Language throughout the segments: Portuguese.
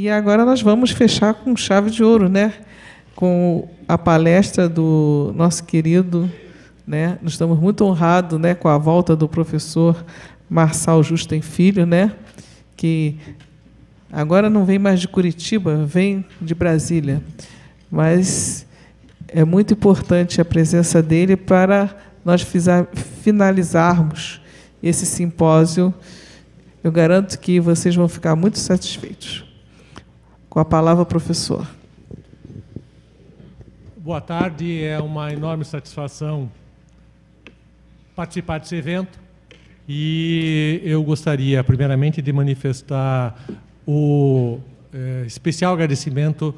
E agora nós vamos fechar com chave de ouro, né? com a palestra do nosso querido, né? Nós estamos muito honrados, né, com a volta do professor Marçal Justem Filho, né? Que agora não vem mais de Curitiba, vem de Brasília. Mas é muito importante a presença dele para nós finalizarmos esse simpósio. Eu garanto que vocês vão ficar muito satisfeitos. Com a palavra, professor. Boa tarde, é uma enorme satisfação participar desse evento e eu gostaria, primeiramente, de manifestar o é, especial agradecimento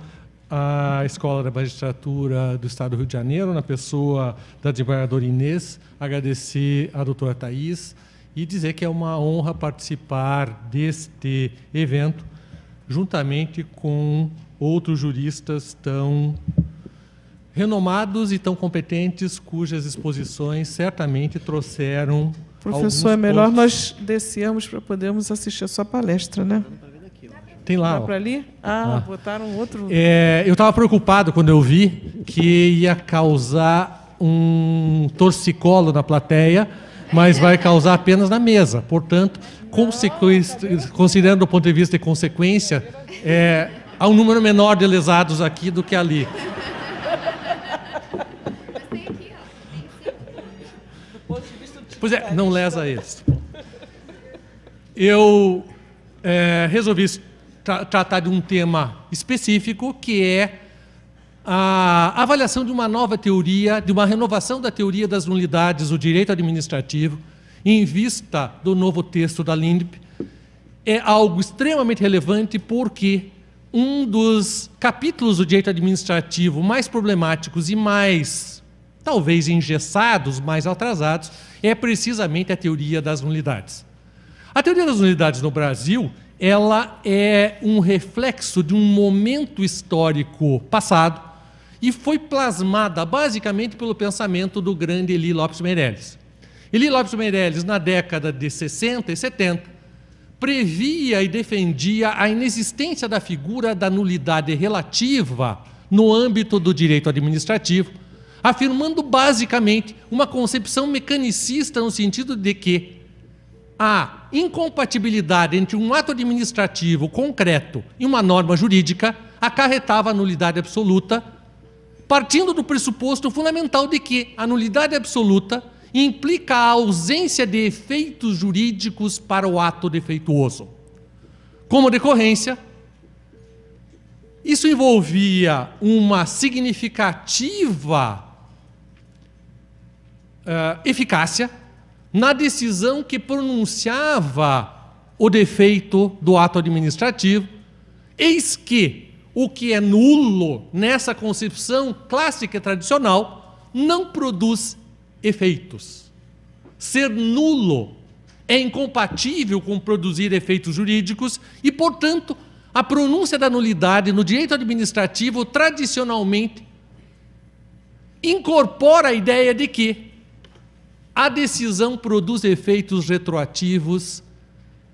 à Escola da Magistratura do Estado do Rio de Janeiro, na pessoa da desembargadora Inês, agradecer à doutora Thais e dizer que é uma honra participar deste evento, juntamente com outros juristas tão renomados e tão competentes cujas exposições certamente trouxeram. Professor, é melhor pontos. nós descermos para podermos assistir a sua palestra, né? Tem lá. para ali? Ah, ah, botaram outro. É, eu estava preocupado quando eu vi que ia causar um torcicolo na plateia, mas vai causar apenas na mesa. Portanto, considerando do ponto de vista de consequência, é, há um número menor de lesados aqui do que ali. Pois é, não lesa eles. Eu é, resolvi tra tratar de um tema específico, que é a avaliação de uma nova teoria, de uma renovação da teoria das nulidades do direito administrativo, em vista do novo texto da LINDP, é algo extremamente relevante porque um dos capítulos do direito administrativo mais problemáticos e mais, talvez, engessados, mais atrasados, é precisamente a teoria das nulidades. A teoria das nulidades no Brasil, ela é um reflexo de um momento histórico passado e foi plasmada basicamente pelo pensamento do grande Eli Lopes Meirelles. Eli Lopes Meirelles, na década de 60 e 70, previa e defendia a inexistência da figura da nulidade relativa no âmbito do direito administrativo, afirmando basicamente uma concepção mecanicista no sentido de que a incompatibilidade entre um ato administrativo concreto e uma norma jurídica acarretava a nulidade absoluta, partindo do pressuposto fundamental de que a nulidade absoluta implica a ausência de efeitos jurídicos para o ato defeituoso. Como decorrência, isso envolvia uma significativa uh, eficácia na decisão que pronunciava o defeito do ato administrativo, eis que o que é nulo nessa concepção clássica e tradicional não produz efeitos. Ser nulo é incompatível com produzir efeitos jurídicos e, portanto, a pronúncia da nulidade no direito administrativo tradicionalmente incorpora a ideia de que a decisão produz efeitos retroativos,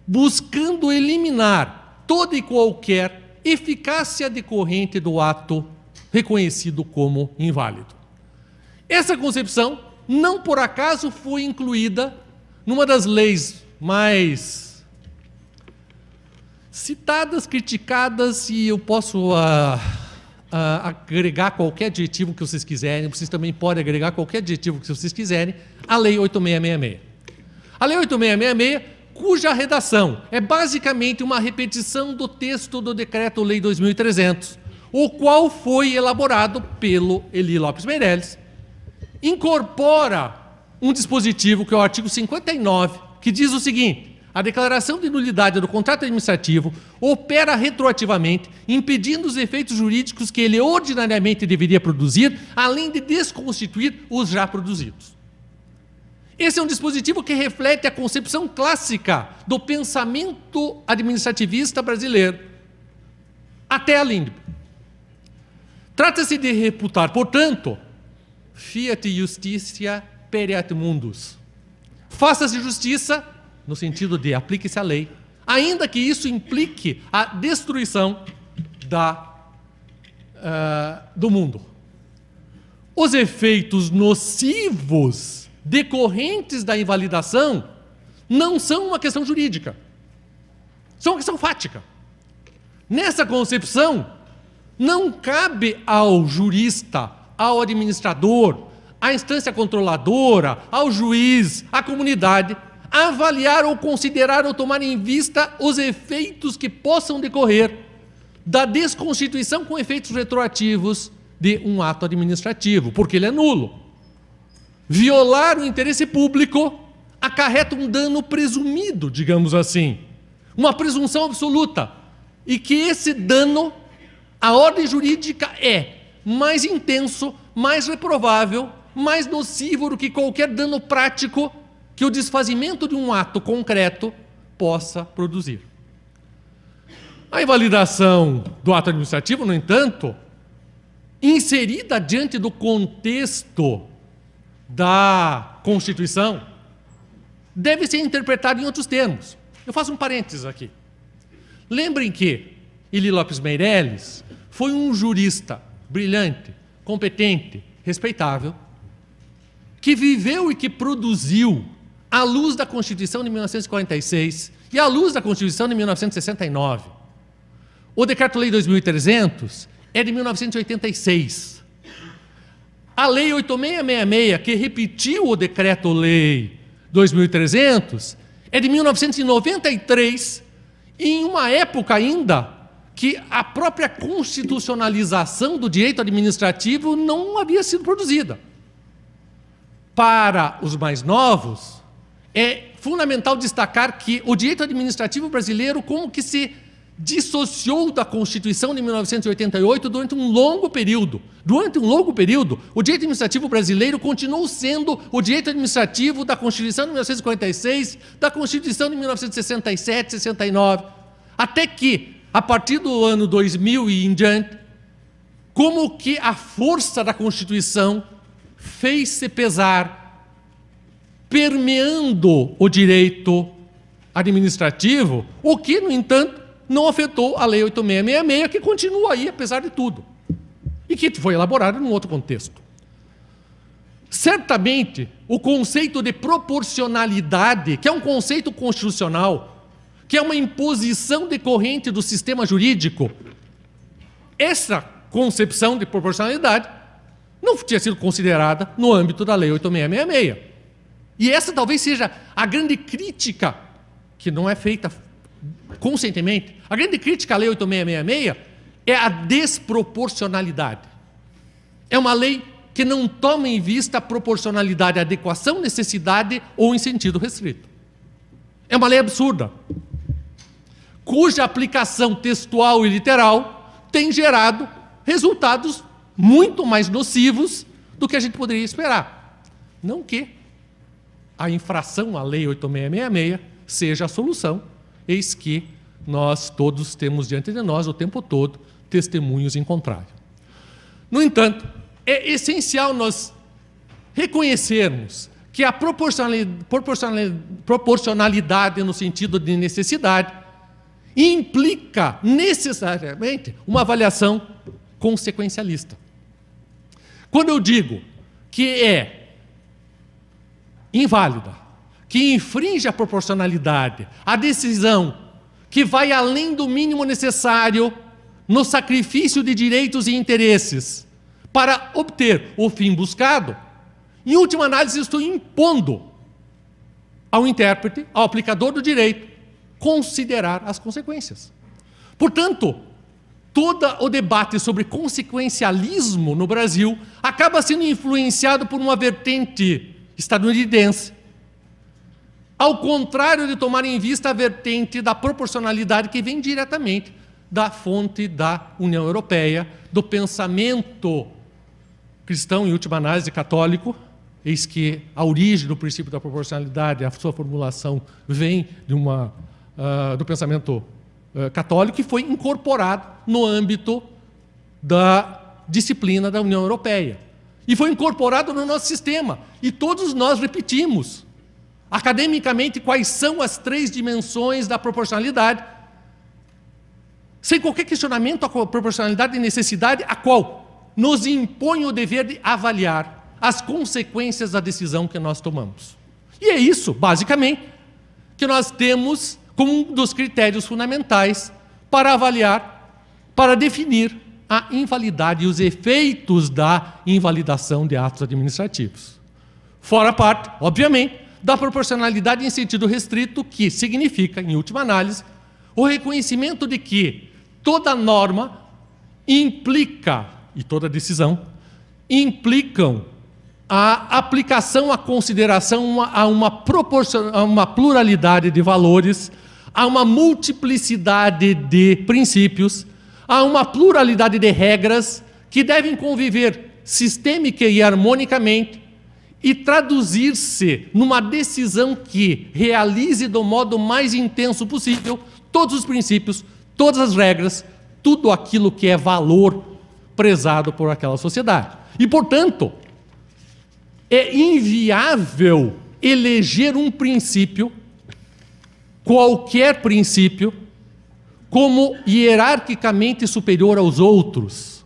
buscando eliminar toda e qualquer eficácia decorrente do ato reconhecido como inválido. Essa concepção, não por acaso, foi incluída numa das leis mais citadas, criticadas, e eu posso. Uh, uh, agregar qualquer adjetivo que vocês quiserem, vocês também podem agregar qualquer adjetivo que vocês quiserem, à Lei 8666. A Lei 8666, cuja redação é basicamente uma repetição do texto do Decreto-Lei 2300, o qual foi elaborado pelo Eli Lopes Meirelles, incorpora um dispositivo que é o artigo 59, que diz o seguinte: a declaração de nulidade do contrato administrativo opera retroativamente, impedindo os efeitos jurídicos que ele ordinariamente deveria produzir, além de desconstituir os já produzidos. Esse é um dispositivo que reflete a concepção clássica do pensamento administrativista brasileiro, até a Lindbe. Trata-se de reputar, portanto, fiat justitia periat mundus. Faça-se justiça no sentido de aplique-se a lei, ainda que isso implique a destruição da, uh, do mundo. Os efeitos nocivos decorrentes da invalidação não são uma questão jurídica, são uma questão fática. Nessa concepção, não cabe ao jurista, ao administrador, à instância controladora, ao juiz, à comunidade avaliar ou considerar ou tomar em vista os efeitos que possam decorrer da desconstituição com efeitos retroativos de um ato administrativo, porque ele é nulo. Violar o interesse público acarreta um dano presumido, digamos assim, uma presunção absoluta, e que esse dano, a ordem jurídica é mais intenso, mais reprovável, mais nocivo do que qualquer dano prático que o desfazimento de um ato concreto possa produzir. A invalidação do ato administrativo, no entanto, inserida diante do contexto da Constituição, deve ser interpretada em outros termos. Eu faço um parênteses aqui. Lembrem que Ili Lopes Meirelles foi um jurista brilhante, competente, respeitável, que viveu e que produziu à luz da Constituição de 1946 e à luz da Constituição de 1969. O Decreto-Lei 2300 é de 1986. A Lei 8666, que repetiu o Decreto-Lei 2300, é de 1993, em uma época ainda que a própria constitucionalização do direito administrativo não havia sido produzida. Para os mais novos, é fundamental destacar que o direito administrativo brasileiro como que se dissociou da Constituição de 1988 durante um longo período. Durante um longo período, o direito administrativo brasileiro continuou sendo o direito administrativo da Constituição de 1946, da Constituição de 1967, 69, até que, a partir do ano 2000 e em diante, como que a força da Constituição fez-se pesar permeando o direito administrativo, o que, no entanto, não afetou a Lei 8666, que continua aí, apesar de tudo, e que foi elaborada num outro contexto. Certamente, o conceito de proporcionalidade, que é um conceito constitucional, que é uma imposição decorrente do sistema jurídico, essa concepção de proporcionalidade não tinha sido considerada no âmbito da Lei 8666. E essa talvez seja a grande crítica, que não é feita conscientemente, a grande crítica à Lei 8666 é a desproporcionalidade. É uma lei que não toma em vista a proporcionalidade, adequação, necessidade ou em sentido restrito. É uma lei absurda, cuja aplicação textual e literal tem gerado resultados muito mais nocivos do que a gente poderia esperar. Não que a infração à Lei 8666 seja a solução, eis que nós todos temos diante de nós o tempo todo testemunhos em contrário. No entanto, é essencial nós reconhecermos que a proporcionalidade no sentido de necessidade implica necessariamente uma avaliação consequencialista. Quando eu digo que é inválida, que infringe a proporcionalidade, a decisão que vai além do mínimo necessário no sacrifício de direitos e interesses para obter o fim buscado, em última análise, estou impondo ao intérprete, ao aplicador do direito, considerar as consequências. Portanto, todo o debate sobre consequencialismo no Brasil acaba sendo influenciado por uma vertente estadunidense. Ao contrário de tomar em vista a vertente da proporcionalidade que vem diretamente da fonte da União Europeia, do pensamento cristão, em última análise, católico, eis que a origem do princípio da proporcionalidade, a sua formulação, vem de uma, uh, do pensamento uh, católico e foi incorporado no âmbito da disciplina da União Europeia. E foi incorporado no nosso sistema. E todos nós repetimos. Academicamente, quais são as três dimensões da proporcionalidade? Sem qualquer questionamento, a proporcionalidade e necessidade, a qual nos impõe o dever de avaliar as consequências da decisão que nós tomamos. E é isso, basicamente, que nós temos como um dos critérios fundamentais para avaliar, para definir a invalidade e os efeitos da invalidação de atos administrativos. Fora a parte, obviamente, da proporcionalidade em sentido restrito, que significa, em última análise, o reconhecimento de que toda norma implica, e toda decisão, implicam a aplicação, a consideração a uma, proporcion... a uma pluralidade de valores, a uma multiplicidade de princípios, há uma pluralidade de regras que devem conviver sistêmica e harmonicamente e traduzir-se numa decisão que realize do modo mais intenso possível todos os princípios, todas as regras, tudo aquilo que é valor prezado por aquela sociedade. E, portanto, é inviável eleger um princípio, qualquer princípio, como hierarquicamente superior aos outros.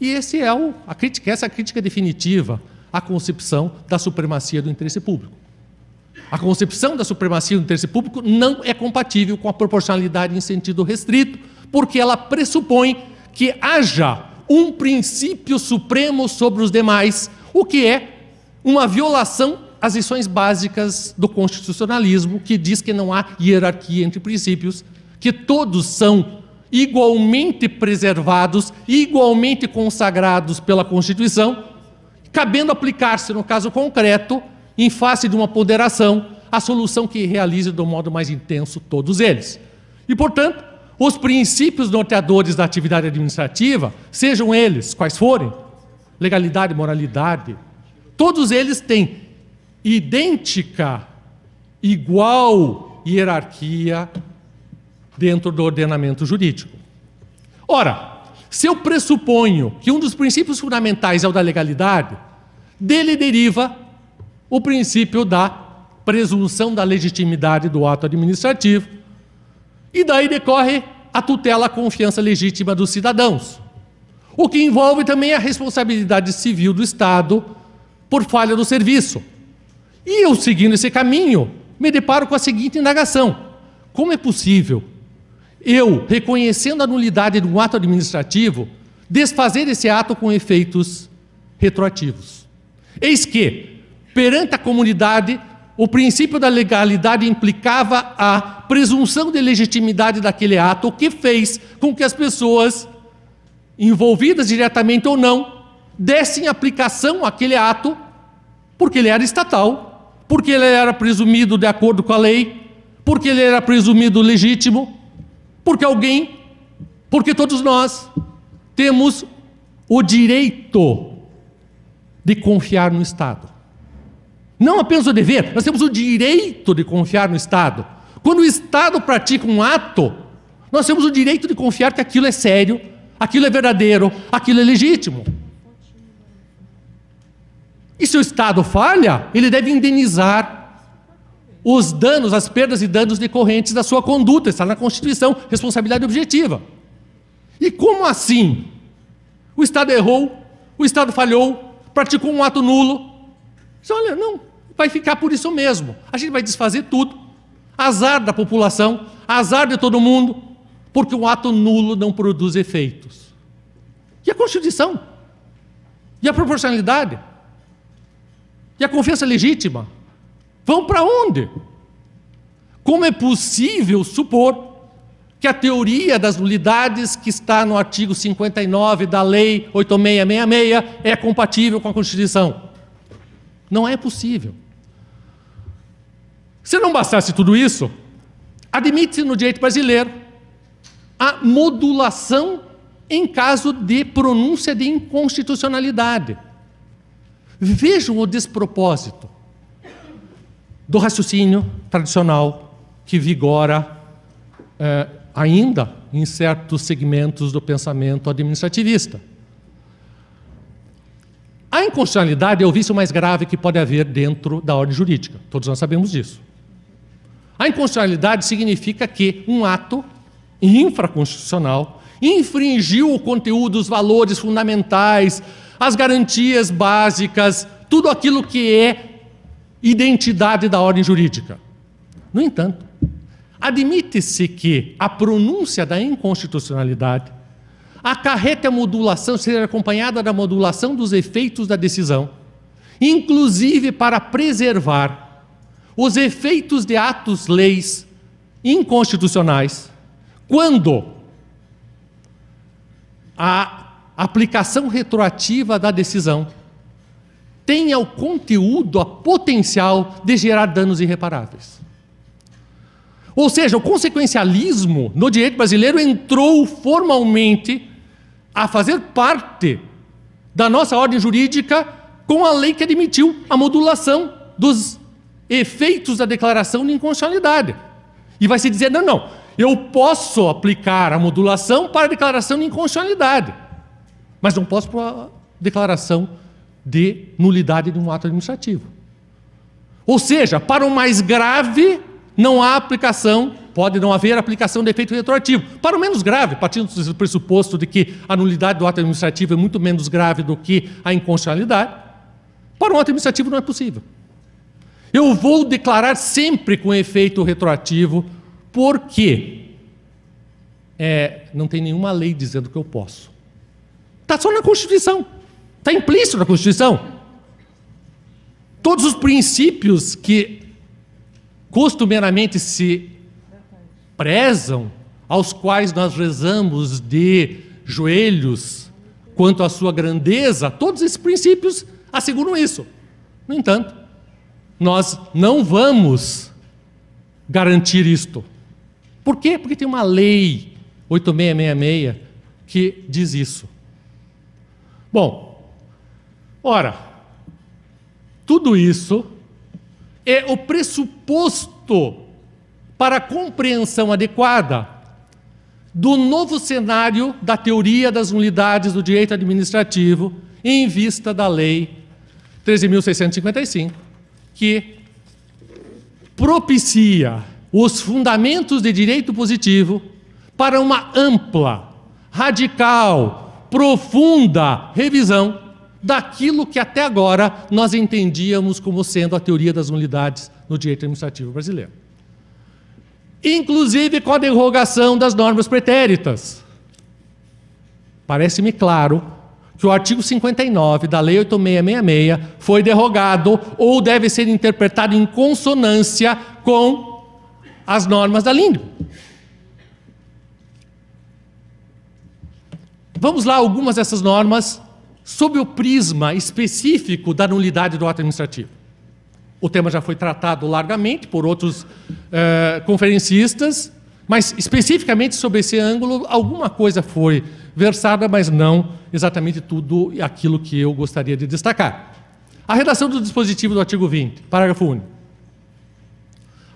E esse é o, a crítica, essa é a crítica definitiva à concepção da supremacia do interesse público. A concepção da supremacia do interesse público não é compatível com a proporcionalidade em sentido restrito, porque ela pressupõe que haja um princípio supremo sobre os demais, o que é uma violação às lições básicas do constitucionalismo, que diz que não há hierarquia entre princípios que todos são igualmente preservados, igualmente consagrados pela Constituição, cabendo aplicar-se, no caso concreto, em face de uma ponderação, a solução que realize do modo mais intenso todos eles. E, portanto, os princípios norteadores da atividade administrativa, sejam eles quais forem, legalidade, moralidade, todos eles têm idêntica, igual hierarquia dentro do ordenamento jurídico. Ora, se eu pressuponho que um dos princípios fundamentais é o da legalidade, dele deriva o princípio da presunção da legitimidade do ato administrativo, e daí decorre a tutela à confiança legítima dos cidadãos, o que envolve também a responsabilidade civil do Estado por falha do serviço. E eu, seguindo esse caminho, me deparo com a seguinte indagação: como é possível eu, reconhecendo a nulidade de um ato administrativo, desfazer esse ato com efeitos retroativos. Eis que, perante a comunidade, o princípio da legalidade implicava a presunção de legitimidade daquele ato, o que fez com que as pessoas, envolvidas diretamente ou não, dessem aplicação àquele ato, porque ele era estatal, porque ele era presumido de acordo com a lei, porque ele era presumido legítimo, porque alguém, porque todos nós temos o direito de confiar no Estado. Não apenas o dever, nós temos o direito de confiar no Estado. Quando o Estado pratica um ato, nós temos o direito de confiar que aquilo é sério, aquilo é verdadeiro, aquilo é legítimo. E se o Estado falha, ele deve indenizar os danos, as perdas e danos decorrentes da sua conduta. Está na Constituição, responsabilidade objetiva. E como assim? O Estado errou, o Estado falhou, praticou um ato nulo. Diz, olha, não, vai ficar por isso mesmo. A gente vai desfazer tudo. Azar da população, azar de todo mundo, porque um ato nulo não produz efeitos. E a Constituição? E a proporcionalidade? E a confiança legítima? Vão para onde? Como é possível supor que a teoria das nulidades que está no artigo 59 da Lei 8666 é compatível com a Constituição? Não é possível. Se não bastasse tudo isso, admite-se no direito brasileiro a modulação em caso de pronúncia de inconstitucionalidade. Vejam o despropósito do raciocínio tradicional que vigora é, ainda em certos segmentos do pensamento administrativista. A inconstitucionalidade é o vício mais grave que pode haver dentro da ordem jurídica. Todos nós sabemos disso. A inconstitucionalidade significa que um ato infraconstitucional infringiu o conteúdo, os valores fundamentais, as garantias básicas, tudo aquilo que é identidade da ordem jurídica. No entanto, admite-se que a pronúncia da inconstitucionalidade acarreta a modulação, ser acompanhada da modulação dos efeitos da decisão, inclusive para preservar os efeitos de atos, leis inconstitucionais, quando a aplicação retroativa da decisão tenha o conteúdo, a potencial de gerar danos irreparáveis. Ou seja, o consequencialismo no direito brasileiro entrou formalmente a fazer parte da nossa ordem jurídica com a lei que admitiu a modulação dos efeitos da declaração de inconstitucionalidade. E vai se dizer: não, não, eu posso aplicar a modulação para a declaração de inconstitucionalidade, mas não posso para a declaração de nulidade de um ato administrativo. Ou seja, para o mais grave, não há aplicação, pode não haver aplicação de efeito retroativo. Para o menos grave, partindo do pressuposto de que a nulidade do ato administrativo é muito menos grave do que a inconstitucionalidade, para um ato administrativo não é possível. Eu vou declarar sempre com efeito retroativo, porque é, não tem nenhuma lei dizendo que eu posso. Está só na Constituição. Está implícito na Constituição. Todos os princípios que costumeiramente se prezam, aos quais nós rezamos de joelhos quanto à sua grandeza, todos esses princípios asseguram isso. No entanto, nós não vamos garantir isto. Por quê? Porque tem uma lei 8666 que diz isso. Bom, Ora, tudo isso é o pressuposto para a compreensão adequada do novo cenário da teoria das unidades do direito administrativo em vista da Lei 13.655, que propicia os fundamentos de direito positivo para uma ampla, radical, profunda revisão daquilo que até agora nós entendíamos como sendo a teoria das nulidades no direito administrativo brasileiro. Inclusive com a derrogação das normas pretéritas. Parece-me claro que o artigo 59 da Lei 8666 foi derrogado ou deve ser interpretado em consonância com as normas da língua. Vamos lá, algumas dessas normas sob o prisma específico da nulidade do ato administrativo. O tema já foi tratado largamente por outros eh, conferencistas, mas especificamente sobre esse ângulo, alguma coisa foi versada, mas não exatamente tudo aquilo que eu gostaria de destacar. A redação do dispositivo do artigo 20, parágrafo único.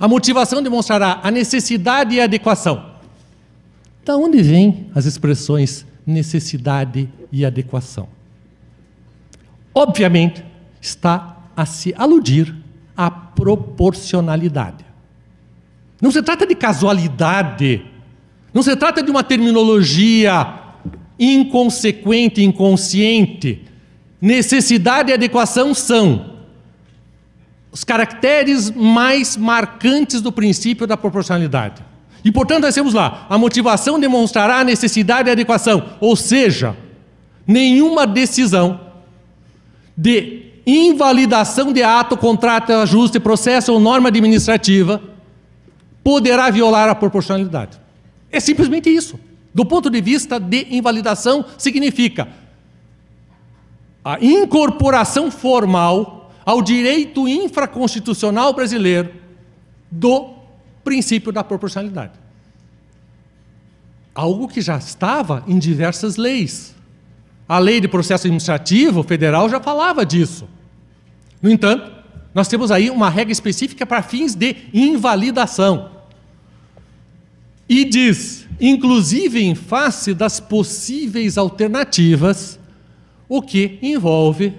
A motivação demonstrará a necessidade e a adequação. Da onde vêm as expressões necessidade e adequação? obviamente, está a se aludir à proporcionalidade. Não se trata de casualidade, não se trata de uma terminologia inconsequente, inconsciente. Necessidade e adequação são os caracteres mais marcantes do princípio da proporcionalidade. E, portanto, nós temos lá: a motivação demonstrará a necessidade e a adequação, ou seja, nenhuma decisão de invalidação de ato, contrato, ajuste, processo ou norma administrativa, poderá violar a proporcionalidade. É simplesmente isso. Do ponto de vista de invalidação, significa a incorporação formal ao direito infraconstitucional brasileiro do princípio da proporcionalidade. Algo que já estava em diversas leis. A lei de processo administrativo federal já falava disso. No entanto, nós temos aí uma regra específica para fins de invalidação. E diz, inclusive em face das possíveis alternativas, o que envolve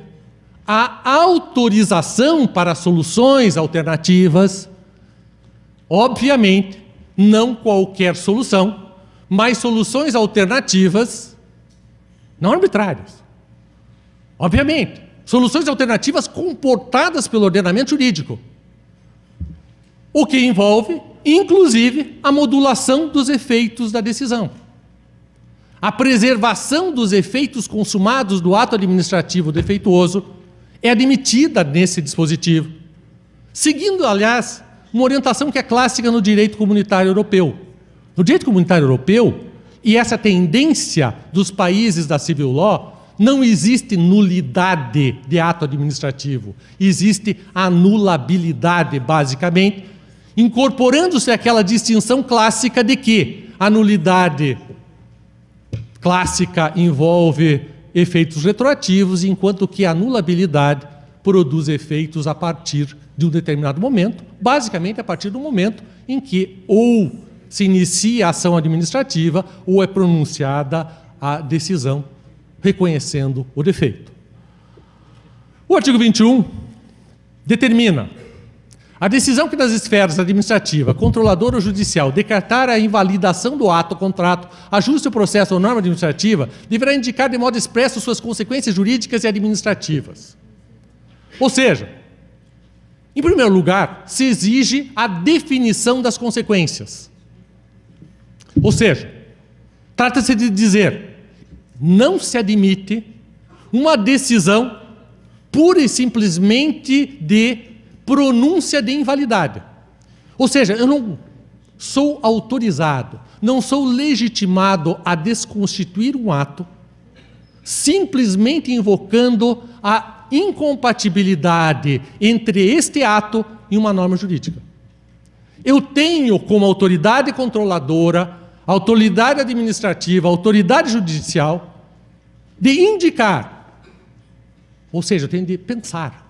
a autorização para soluções alternativas. Obviamente, não qualquer solução, mas soluções alternativas não arbitrárias. Obviamente, soluções alternativas comportadas pelo ordenamento jurídico, o que envolve, inclusive, a modulação dos efeitos da decisão. A preservação dos efeitos consumados do ato administrativo defeituoso é admitida nesse dispositivo, seguindo, aliás, uma orientação que é clássica no direito comunitário europeu. No direito comunitário europeu, e essa tendência dos países da civil law não existe nulidade de ato administrativo, existe anulabilidade, basicamente, incorporando-se aquela distinção clássica de que a nulidade clássica envolve efeitos retroativos, enquanto que a anulabilidade produz efeitos a partir de um determinado momento, basicamente a partir do momento em que ou se inicia a ação administrativa ou é pronunciada a decisão reconhecendo o defeito. O artigo 21 determina a decisão que das esferas administrativa, controladora ou judicial decretar a invalidação do ato, contrato, ajuste o processo ou norma administrativa, deverá indicar de modo expresso suas consequências jurídicas e administrativas. Ou seja, em primeiro lugar, se exige a definição das consequências. Ou seja, trata-se de dizer: não se admite uma decisão pura e simplesmente de pronúncia de invalidade. Ou seja, eu não sou autorizado, não sou legitimado a desconstituir um ato simplesmente invocando a incompatibilidade entre este ato e uma norma jurídica. Eu tenho como autoridade controladora autoridade administrativa, autoridade judicial, de indicar. Ou seja, eu tenho de pensar.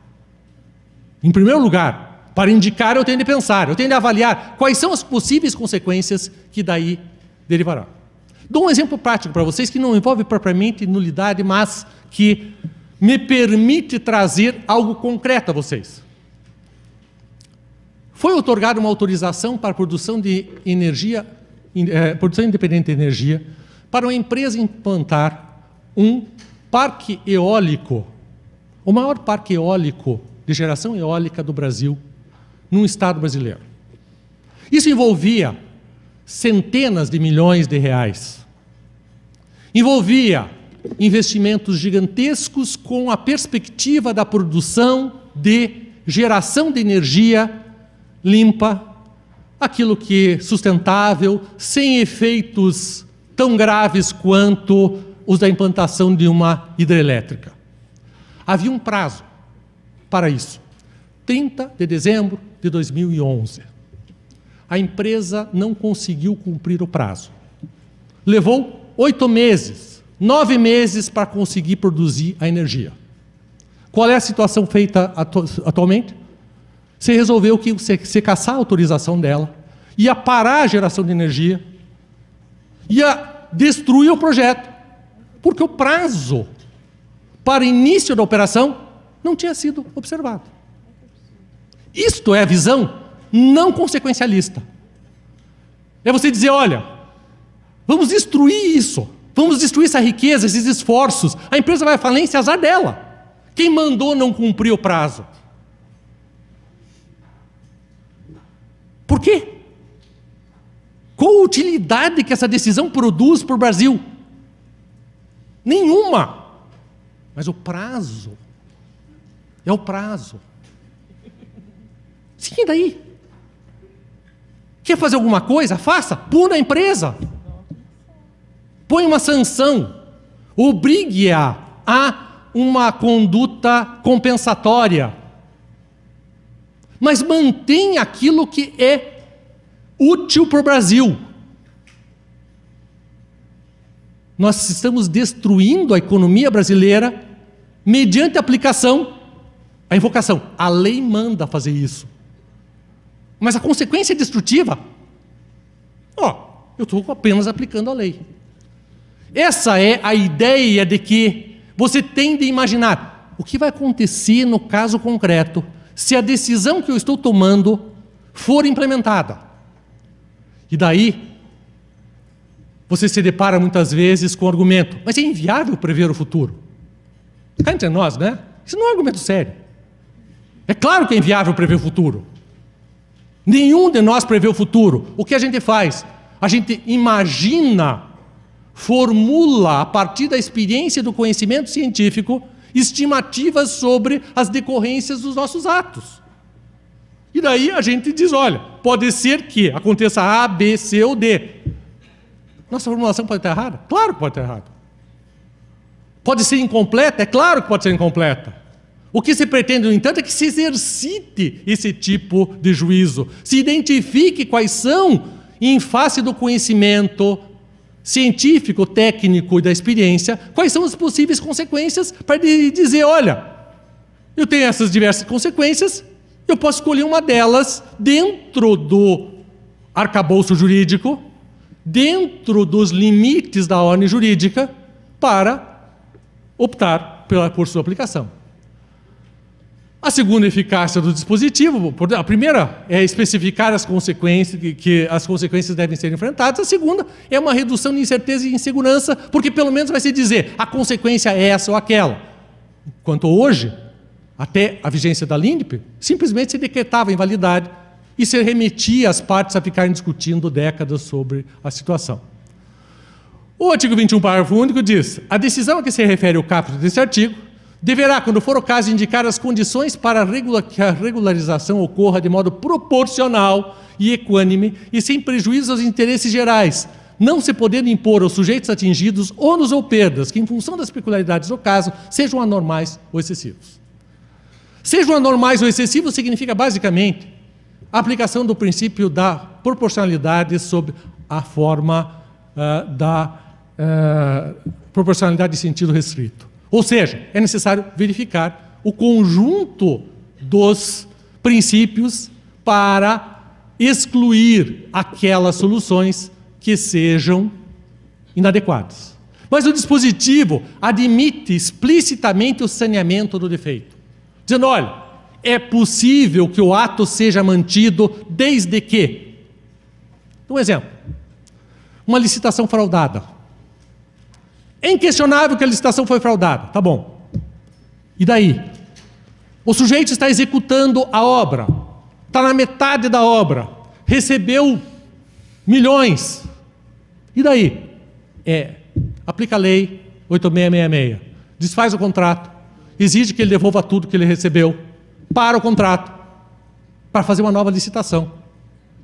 Em primeiro lugar, para indicar, eu tenho de pensar, eu tenho de avaliar quais são as possíveis consequências que daí derivarão. Dou um exemplo prático para vocês que não envolve propriamente nulidade, mas que me permite trazer algo concreto a vocês. Foi otorgada uma autorização para a produção de energia é, produção independente de energia, para uma empresa implantar um parque eólico, o maior parque eólico de geração eólica do Brasil, num estado brasileiro. Isso envolvia centenas de milhões de reais. Envolvia investimentos gigantescos com a perspectiva da produção de geração de energia limpa aquilo que sustentável, sem efeitos tão graves quanto os da implantação de uma hidrelétrica. Havia um prazo para isso, 30 de dezembro de 2011. A empresa não conseguiu cumprir o prazo. Levou oito meses, nove meses para conseguir produzir a energia. Qual é a situação feita atu atualmente? Você resolveu que você, você caçar a autorização dela, ia parar a geração de energia, ia destruir o projeto, porque o prazo para início da operação não tinha sido observado. Isto é a visão não consequencialista. É você dizer, olha, vamos destruir isso, vamos destruir essa riqueza, esses esforços. A empresa vai à falência, é azar dela. Quem mandou não cumprir o prazo? Por quê? Qual a utilidade que essa decisão produz para o Brasil? Nenhuma. Mas o prazo é o prazo. Sim, daí? Quer fazer alguma coisa? Faça, puna a empresa. Põe uma sanção. Obrigue-a a uma conduta compensatória mas mantém aquilo que é útil para o Brasil. Nós estamos destruindo a economia brasileira mediante a aplicação, a invocação. A lei manda fazer isso. Mas a consequência é destrutiva. Ó, oh, eu estou apenas aplicando a lei. Essa é a ideia de que você tem de imaginar o que vai acontecer no caso concreto se a decisão que eu estou tomando for implementada. E daí, você se depara muitas vezes com o argumento, mas é inviável prever o futuro. Cá entre nós, né? Isso não é um argumento sério. É claro que é inviável prever o futuro. Nenhum de nós prevê o futuro. O que a gente faz? A gente imagina, formula a partir da experiência do conhecimento científico estimativas sobre as decorrências dos nossos atos. E daí a gente diz: olha, pode ser que aconteça A, B, C ou D. Nossa formulação pode estar errada? Claro que pode estar errada. Pode ser incompleta? É claro que pode ser incompleta. O que se pretende, no entanto, é que se exercite esse tipo de juízo, se identifique quais são, em face do conhecimento, científico, técnico e da experiência, quais são as possíveis consequências para dizer, olha, eu tenho essas diversas consequências, eu posso escolher uma delas dentro do arcabouço jurídico, dentro dos limites da ordem jurídica, para optar pela, por sua aplicação. A segunda eficácia do dispositivo, a primeira é especificar as consequências que, que, as consequências devem ser enfrentadas, a segunda é uma redução de incerteza e insegurança, porque pelo menos vai se dizer a consequência é essa ou aquela. Quanto hoje, até a vigência da LINDP, simplesmente se decretava invalidade e se remetia as partes a ficarem discutindo décadas sobre a situação. O artigo 21, parágrafo único, diz: a decisão a que se refere o caput desse artigo deverá, quando for o caso, indicar as condições para que a regularização ocorra de modo proporcional e equânime e sem prejuízo aos interesses gerais, não se podendo impor aos sujeitos atingidos ônus ou perdas que, em função das peculiaridades do caso, sejam anormais ou excessivos. Sejam anormais ou excessivos significa, basicamente, a aplicação do princípio da proporcionalidade sob a forma uh, da uh, proporcionalidade de sentido restrito. Ou seja, é necessário verificar o conjunto dos princípios para excluir aquelas soluções que sejam inadequadas. Mas o dispositivo admite explicitamente o saneamento do defeito, dizendo: olha, é possível que o ato seja mantido desde que. Um exemplo: uma licitação fraudada é inquestionável que a licitação foi fraudada. Tá bom. E daí? O sujeito está executando a obra, está na metade da obra, recebeu milhões. E daí? É, aplica a lei 8666, desfaz o contrato, exige que ele devolva tudo que ele recebeu, para o contrato, para fazer uma nova licitação.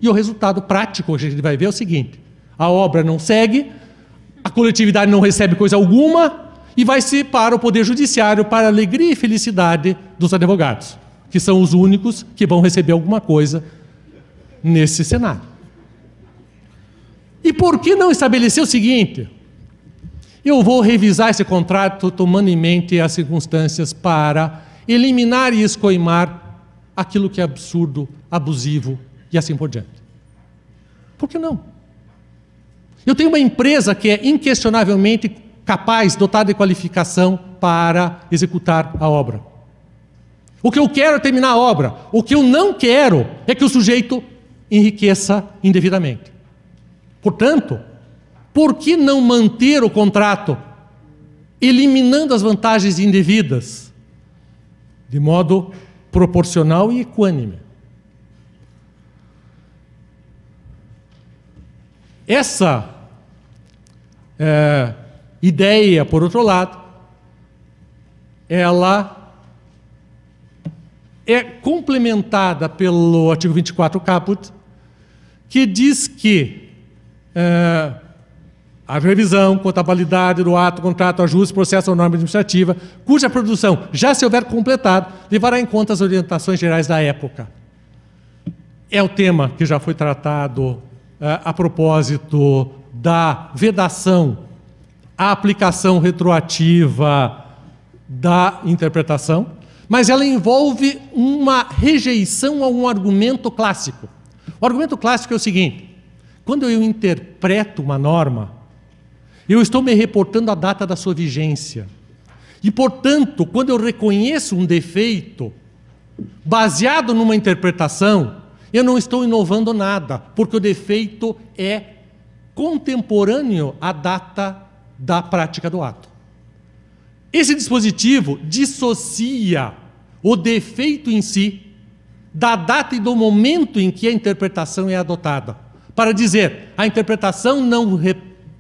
E o resultado prático, a gente vai ver, é o seguinte: a obra não segue, a coletividade não recebe coisa alguma e vai-se para o Poder Judiciário para a alegria e felicidade dos advogados, que são os únicos que vão receber alguma coisa nesse cenário. E por que não estabelecer o seguinte? Eu vou revisar esse contrato tomando em mente as circunstâncias para eliminar e escoimar aquilo que é absurdo, abusivo e assim por diante. Por que não? Eu tenho uma empresa que é inquestionavelmente capaz, dotada de qualificação para executar a obra. O que eu quero é terminar a obra. O que eu não quero é que o sujeito enriqueça indevidamente. Portanto, por que não manter o contrato, eliminando as vantagens indevidas, de modo proporcional e equânime? Essa é, ideia, por outro lado, ela é complementada pelo artigo 24 caput, que diz que é, a revisão, contabilidade do ato, contrato, ajuste, processo ou norma administrativa, cuja produção já se houver completado, levará em conta as orientações gerais da época. É o tema que já foi tratado é, a propósito da vedação à aplicação retroativa da interpretação, mas ela envolve uma rejeição a um argumento clássico. O argumento clássico é o seguinte: quando eu interpreto uma norma, eu estou me reportando à data da sua vigência. E, portanto, quando eu reconheço um defeito baseado numa interpretação, eu não estou inovando nada, porque o defeito é contemporâneo à data da prática do ato. Esse dispositivo dissocia o defeito em si da data e do momento em que a interpretação é adotada, para dizer a interpretação não re,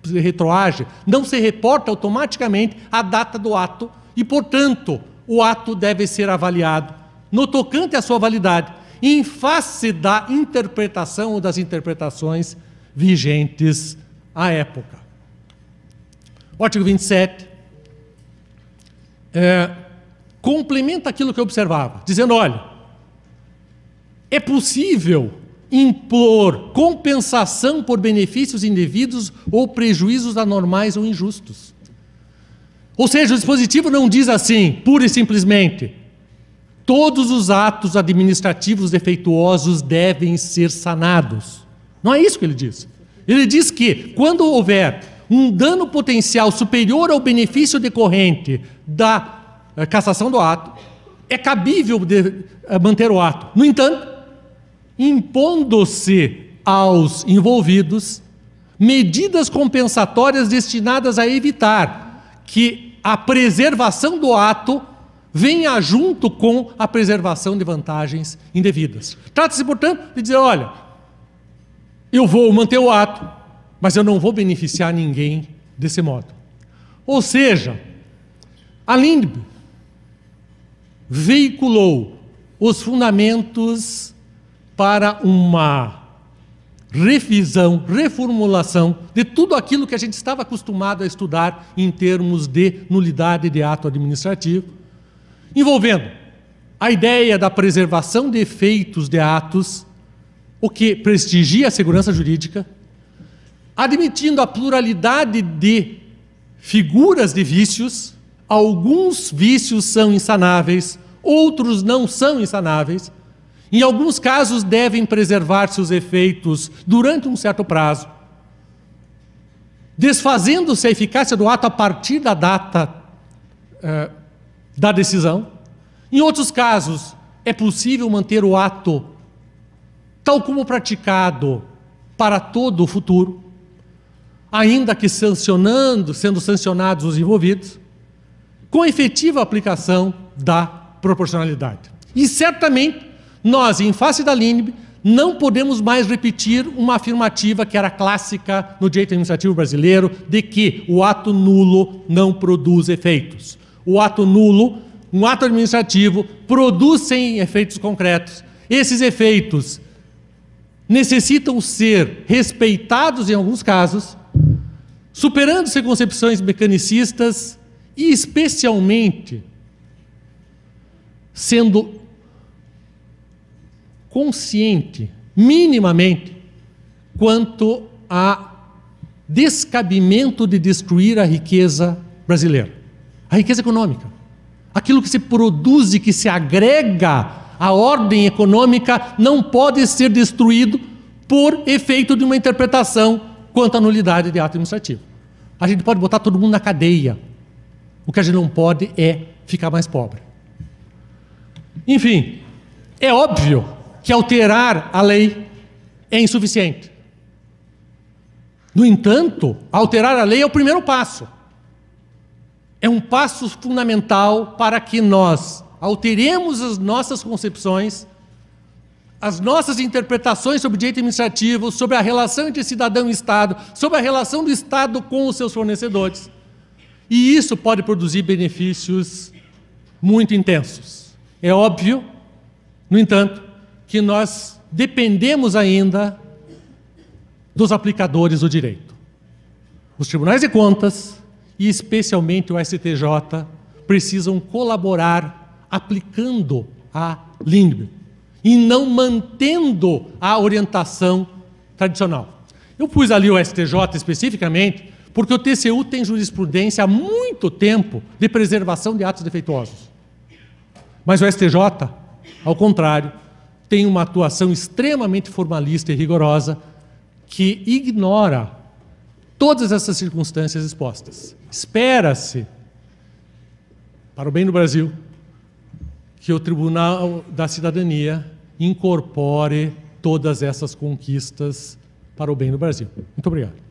retroage, não se reporta automaticamente à data do ato e, portanto, o ato deve ser avaliado no tocante à sua validade, em face da interpretação ou das interpretações vigentes à época. O artigo 27 é, eh, complementa aquilo que eu observava, dizendo: olha, é possível impor compensação por benefícios indevidos ou prejuízos anormais ou injustos. Ou seja, o dispositivo não diz assim, pura e simplesmente, todos os atos administrativos defeituosos devem ser sanados. Não é isso que ele diz. Ele diz que quando houver um dano potencial superior ao benefício decorrente da eh, cassação do ato, é cabível eh, manter o ato. No entanto, impondo-se aos envolvidos medidas compensatórias destinadas a evitar que a preservação do ato venha junto com a preservação de vantagens indevidas. Trata-se, portanto, de dizer: olha, eu vou manter o ato, mas eu não vou beneficiar ninguém desse modo. Ou seja, a Lindbe veiculou os fundamentos para uma revisão, reformulação de tudo aquilo que a gente estava acostumado a estudar em termos de nulidade de ato administrativo, envolvendo a ideia da preservação de efeitos de atos o que prestigia a segurança jurídica, admitindo a pluralidade de figuras de vícios. Alguns vícios são insanáveis, outros não são insanáveis. Em alguns casos, devem preservar se os efeitos durante um certo prazo, desfazendo-se a eficácia do ato a partir da data eh, da decisão. Em outros casos, é possível manter o ato tal como praticado para todo o futuro, ainda que sancionando, sendo sancionados os envolvidos, com efetiva aplicação da proporcionalidade. E certamente nós, em face da LINB, não podemos mais repetir uma afirmativa que era clássica no direito administrativo brasileiro de que o ato nulo não produz efeitos. O ato nulo, um ato administrativo, produz sem efeitos concretos. Esses efeitos necessitam ser respeitados em alguns casos, superando-se concepções mecanicistas e, especialmente, sendo consciente, minimamente, quanto a descabimento de destruir a riqueza brasileira, a riqueza econômica, aquilo que se produz e que se agrega a ordem econômica não pode ser destruído por efeito de uma interpretação quanto à nulidade de ato administrativo. A gente pode botar todo mundo na cadeia. O que a gente não pode é ficar mais pobre. Enfim, é óbvio que alterar a lei é insuficiente. No entanto, alterar a lei é o primeiro passo. É um passo fundamental para que nós alteremos as nossas concepções, as nossas interpretações sobre direito administrativo, sobre a relação entre cidadão e Estado, sobre a relação do Estado com os seus fornecedores. E isso pode produzir benefícios muito intensos. É óbvio, no entanto, que nós dependemos ainda dos aplicadores do direito. Os tribunais de contas e especialmente o STJ precisam colaborar aplicando a Lindbergh e não mantendo a orientação tradicional. Eu pus ali o STJ especificamente porque o TCU tem jurisprudência há muito tempo de preservação de atos defeituosos. Mas o STJ, ao contrário, tem uma atuação extremamente formalista e rigorosa que ignora todas essas circunstâncias expostas. Espera-se, para o bem do Brasil, que o Tribunal da Cidadania incorpore todas essas conquistas para o bem do Brasil. Muito obrigado.